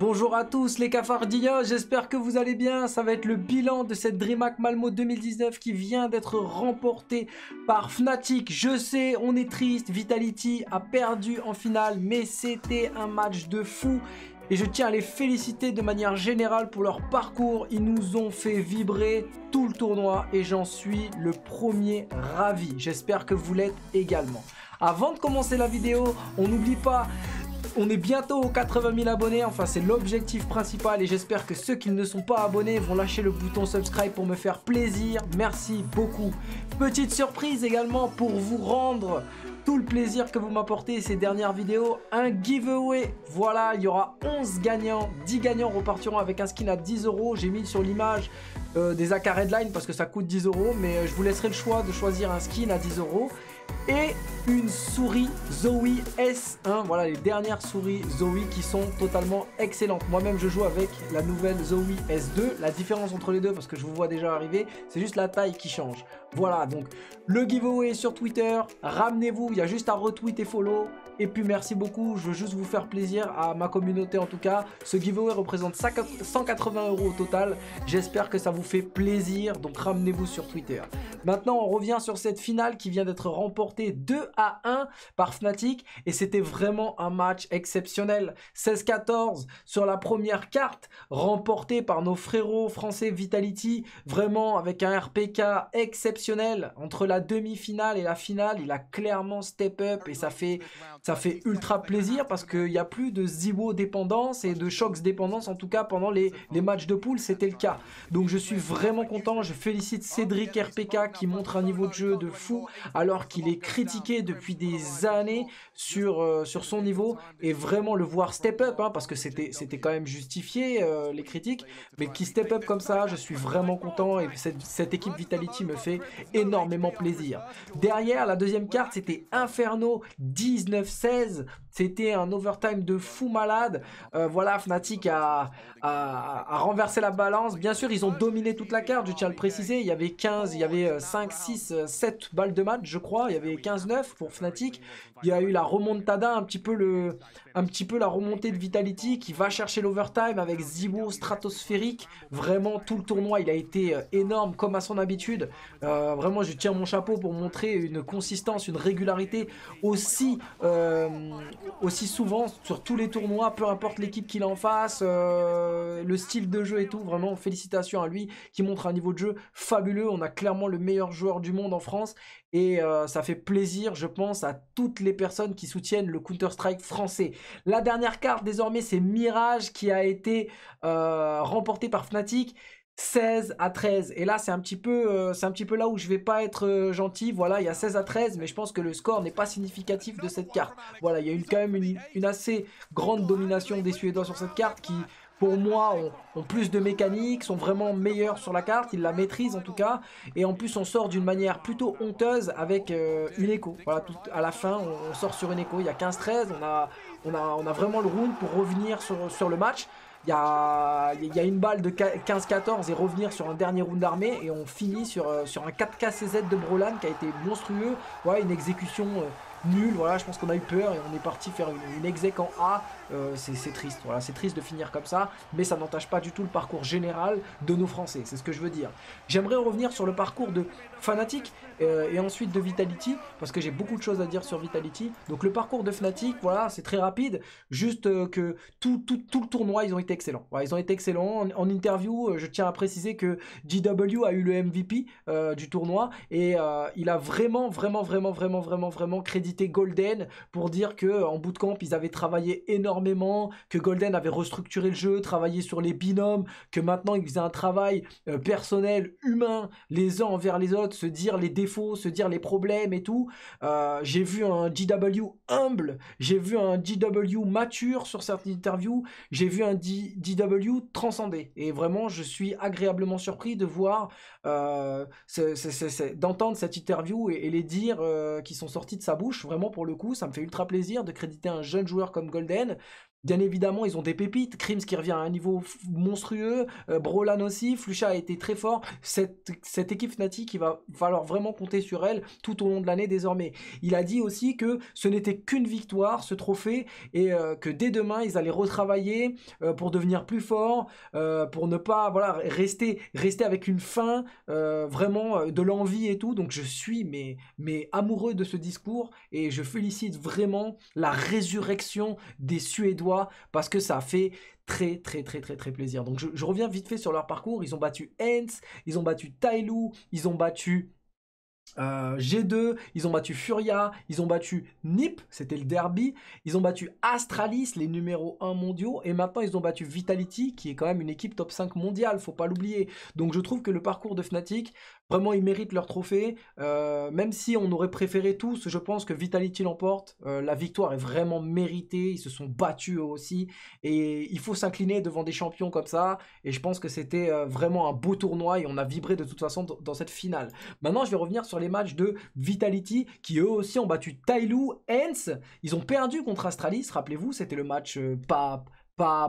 Bonjour à tous les cafardillas, j'espère que vous allez bien. Ça va être le bilan de cette DreamHack Malmo 2019 qui vient d'être remportée par Fnatic. Je sais, on est triste, Vitality a perdu en finale, mais c'était un match de fou et je tiens à les féliciter de manière générale pour leur parcours. Ils nous ont fait vibrer tout le tournoi et j'en suis le premier ravi. J'espère que vous l'êtes également. Avant de commencer la vidéo, on n'oublie pas on est bientôt aux 80 000 abonnés, enfin c'est l'objectif principal et j'espère que ceux qui ne sont pas abonnés vont lâcher le bouton subscribe pour me faire plaisir. Merci beaucoup. Petite surprise également pour vous rendre tout le plaisir que vous m'apportez ces dernières vidéos, un giveaway. Voilà, il y aura 11 gagnants, 10 gagnants repartiront avec un skin à 10 euros. J'ai mis sur l'image euh, des AK Redline parce que ça coûte 10 euros, mais euh, je vous laisserai le choix de choisir un skin à 10 euros et une souris Zoe S1. Voilà les dernières souris Zoe qui sont totalement excellentes. Moi-même, je joue avec la nouvelle Zoe S2. La différence entre les deux, parce que je vous vois déjà arriver, c'est juste la taille qui change. Voilà, donc le giveaway sur Twitter. Ramenez-vous, il y a juste à retweet et follow. Et puis merci beaucoup, je veux juste vous faire plaisir à ma communauté en tout cas. Ce giveaway représente 180 euros au total. J'espère que ça vous fait plaisir, donc ramenez-vous sur Twitter. Maintenant, on revient sur cette finale qui vient d'être remportée 2 à 1 par Fnatic et c'était vraiment un match exceptionnel. 16-14 sur la première carte, remportée par nos frérots français Vitality, vraiment avec un RPK exceptionnel entre la demi-finale et la finale. Il a clairement step up et ça fait, ça fait ultra plaisir parce qu'il n'y a plus de Ziwo dépendance et de Shocks dépendance, en tout cas pendant les, les matchs de poule, c'était le cas. Donc je suis vraiment content, je félicite Cédric RPK qui montre un niveau de jeu de fou alors qu'il est critiqué depuis des années sur, euh, sur son niveau et vraiment le voir step up, hein, parce que c'était quand même justifié euh, les critiques, mais qui step up comme ça, je suis vraiment content et cette, cette équipe Vitality me fait énormément plaisir. Derrière, la deuxième carte, c'était Inferno 19-16. C'était un overtime de fou malade. Euh, voilà, Fnatic a, renversé la balance. Bien sûr, ils ont dominé toute la carte, je tiens à le préciser. Il y avait 15, il y avait 5, 6, 7 balles de match, je crois. Il y avait 15-9 pour Fnatic. Il y a eu la remontada, un petit peu, le, un petit peu la remontée de Vitality qui va chercher l'overtime avec Zibo stratosphérique. Vraiment, tout le tournoi, il a été euh, énorme comme à son habitude. Euh, vraiment, je tiens mon chapeau pour montrer une consistance, une régularité aussi, euh, aussi souvent sur tous les tournois, peu importe l'équipe qu'il en face, le style de jeu et tout. Vraiment, félicitations à lui qui montre un niveau de jeu fabuleux. On a clairement le meilleur joueur du monde en France et euh, ça fait plaisir, je pense, à toutes les personnes qui soutiennent le Counter-Strike français. La dernière carte, désormais, c'est Mirage qui a été remporté euh, remportée par Fnatic. 16 à 13. Et là, c'est un, petit peu, euh, c'est un petit peu là où je vais pas être gentil. Voilà, il y a 16 à 13, mais je pense que le score n'est pas significatif de cette carte. Voilà, il y a eu quand même une, assez grande domination des Suédois sur cette carte qui pour moi, ont, ont, plus de mécanique, sont vraiment meilleurs sur la carte, ils la maîtrisent en tout cas, et en plus on sort d'une manière plutôt honteuse avec euh, une écho. Voilà, à la fin, on, sort sur une écho, il y a 15-13, on a, on, a, on a vraiment le round pour revenir sur, le match. Il y, a, y une balle de 15-14 et revenir sur un dernier round d'armée et on finit sur, euh, sur un 4K CZ de Brolan qui a été monstrueux. Ouais, une exécution euh, nul. Voilà, je pense qu'on a eu peur et on est parti faire une, exec en A. Euh, c'est triste, voilà, c'est triste de finir comme ça, mais ça n'entache pas du tout le parcours général de nos Français, c'est ce que je veux dire. J'aimerais revenir sur le parcours de Fnatic euh, et ensuite de Vitality, parce que j'ai beaucoup de choses à dire sur Vitality. Donc le parcours de Fnatic, voilà, c'est très rapide, juste euh, que tout, le tournoi, ils ont été excellents. Voilà, ils ont été excellents. En, interview, je tiens à préciser que GW a eu le MVP du tournoi et il a vraiment, vraiment, vraiment, vraiment, vraiment, vraiment crédit Golden pour dire que en bootcamp ils avaient travaillé énormément, que Golden avait restructuré le jeu, travaillé sur les binômes, que maintenant ils faisaient un travail euh, personnel, humain, les uns envers les autres, se dire les défauts, se dire les problèmes et tout. Euh, j'ai vu un DW humble, j'ai vu un DW mature sur certaines interviews, j'ai vu un DW transcendé. Et vraiment, je suis agréablement surpris de voir, euh, d'entendre cette interview et, et les dire qui sont sortis de sa bouche. Vraiment, pour le coup, ça me fait ultra plaisir de créditer un jeune joueur comme Golden Bien évidemment, ils ont des pépites. Crims qui revient à un niveau monstrueux. Euh, Brolan aussi. Flucha a été très fort. Cette, équipe Fnatic, il va falloir vraiment compter sur elle tout au long de l'année désormais. Il a dit aussi que ce n'était qu'une victoire, ce trophée, et euh, que dès demain, ils allaient retravailler euh, pour devenir plus forts, pour ne pas voilà, rester, rester avec une faim vraiment de l'envie et tout. Donc je suis mais, mais amoureux de ce discours et je félicite vraiment la résurrection des Suédois parce que ça fait très très très très très plaisir. Donc je, reviens vite fait sur leur parcours. Ils ont battu Hens, ils ont battu Tailou, ils ont battu euh, G2, ils ont battu Furia, ils ont battu Nip, c'était le derby, ils ont battu Astralis, les numéros 1 mondiaux, et maintenant ils ont battu Vitality, qui est quand même une équipe top 5 mondiale, faut pas l'oublier. Donc je trouve que le parcours de Fnatic, vraiment ils méritent leur trophée, euh, même si on aurait préféré tous, je pense que Vitality l'emporte, euh, la victoire est vraiment méritée, ils se sont battus eux aussi, et il faut s'incliner devant des champions comme ça, et je pense que c'était vraiment un beau tournoi, et on a vibré de toute façon dans cette finale. Maintenant je vais revenir sur les matchs de Vitality qui eux aussi ont battu Tyloo, Hens. Ils ont perdu contre Astralis, rappelez-vous, c'était le match euh, pas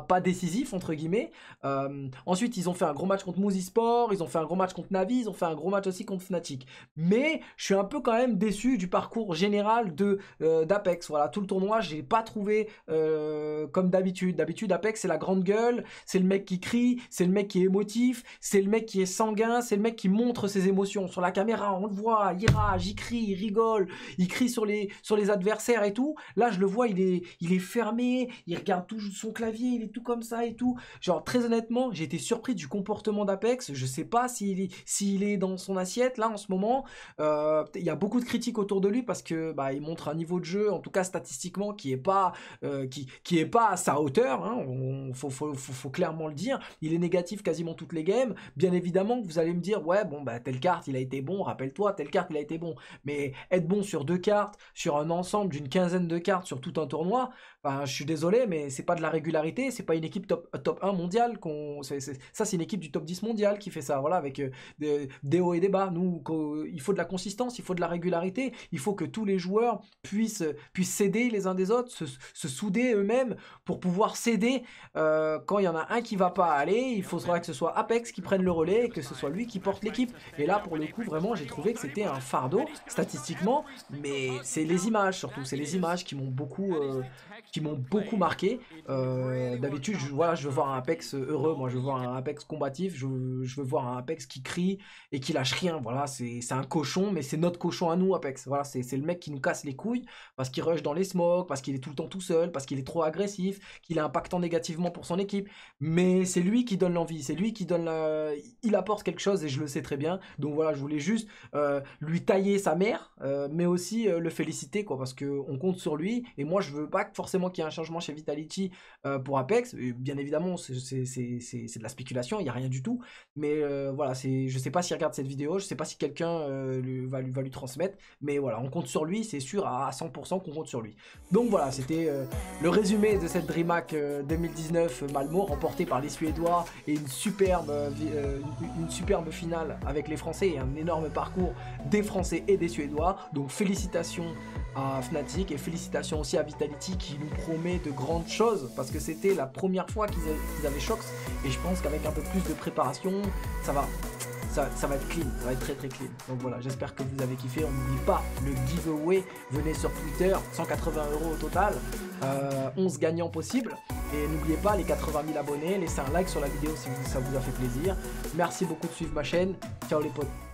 pas, décisif entre guillemets. Euh, ensuite, ils ont fait un gros match contre mouzisport Sport, ils ont fait un gros match contre Navi, ils ont fait un gros match aussi contre Fnatic. Mais je suis un peu quand même déçu du parcours général de euh, d'Apex. Voilà, tout le tournoi, j'ai pas trouvé euh, comme d'habitude. D'habitude, Apex c'est la grande gueule, c'est le mec qui crie, c'est le mec qui est émotif, c'est le mec qui est sanguin, c'est le mec qui montre ses émotions sur la caméra, on le voit, il rage, il crie, il rigole, il crie sur les sur les adversaires et tout. Là, je le vois, il est il est fermé, il regarde tout son clavier il est tout comme ça et tout. Genre, très honnêtement, j'ai été surpris du comportement d'Apex. Je sais pas s'il est, s'il est dans son assiette là en ce moment. Euh, il y a beaucoup de critiques autour de lui parce que bah, il montre un niveau de jeu, en tout cas statistiquement, qui est pas, euh, qui, qui est pas à sa hauteur. Hein. faut, faut, faut, clairement le dire. Il est négatif quasiment toutes les games. Bien évidemment, vous allez me dire, ouais, bon, bah, telle carte, il a été bon. Rappelle-toi, telle carte, il a été bon. Mais être bon sur deux cartes, sur un ensemble d'une quinzaine de cartes, sur tout un tournoi, ben, je suis désolé, mais c'est pas de la régularité c'est pas une équipe top, top 1 mondiale. ça, c'est une équipe du top 10 mondial qui fait ça. Voilà, avec euh, des, hauts et des bas. Nous, euh, il faut de la consistance, il faut de la régularité. Il faut que tous les joueurs puissent, puissent s'aider les uns des autres, se, souder eux-mêmes pour pouvoir s'aider euh, quand il y en a un qui va pas aller. Il faudra que ce soit Apex qui prenne le relais et que ce soit lui qui porte l'équipe. Et là, pour le coup, vraiment, j'ai trouvé que c'était un fardeau statistiquement, mais c'est les images surtout. C'est les images qui m'ont beaucoup, qui m'ont beaucoup marqué. Euh, d'habitude, je, voilà, je veux voir un Apex euh, heureux, moi je veux voir un Apex combatif, je, veux voir un Apex qui crie et qui lâche rien. Voilà, c'est un cochon, mais c'est notre cochon à nous, Apex. Voilà, c'est le mec qui nous casse les couilles parce qu'il rush dans les smokes, parce qu'il est tout le temps tout seul, parce qu'il est trop agressif, qu'il est impactant négativement pour son équipe. Mais c'est lui qui donne l'envie, c'est lui qui donne Il apporte quelque chose et je le sais très bien. Donc voilà, je voulais juste euh, lui tailler sa mère, mais aussi le féliciter, quoi, parce qu'on compte sur lui. Et moi, je veux pas forcément qu'il y ait un changement chez Vitality pour Apex. Bien évidemment, c'est de la spéculation, il n'y a rien du tout. Mais euh, voilà voilà, je ne sais pas s'il regarde cette vidéo, je ne sais pas si quelqu'un euh, va, lui, va lui transmettre. Mais voilà, on compte sur lui, c'est sûr à 100% qu'on compte sur lui. Donc voilà, c'était euh, le résumé de cette DreamHack 2019 Malmo, remportée par les Suédois et une superbe, une, une superbe finale avec les Français et un énorme parcours des Français et des Suédois. Donc félicitations à Fnatic et félicitations aussi à Vitality qui nous promet de grandes choses parce que c'est c'était la première fois qu'ils avaient, shocks Et je pense qu'avec un peu plus de préparation, ça va, ça, va être clean, ça va être très très clean. Donc voilà, j'espère que vous avez kiffé. On n'oublie pas le giveaway. Venez sur Twitter, 180 euros au total, 11 euh, gagnants possibles. Et n'oubliez pas les 80 000 abonnés, laissez un like sur la vidéo si ça vous a fait plaisir. Merci beaucoup de suivre ma chaîne. Ciao les potes.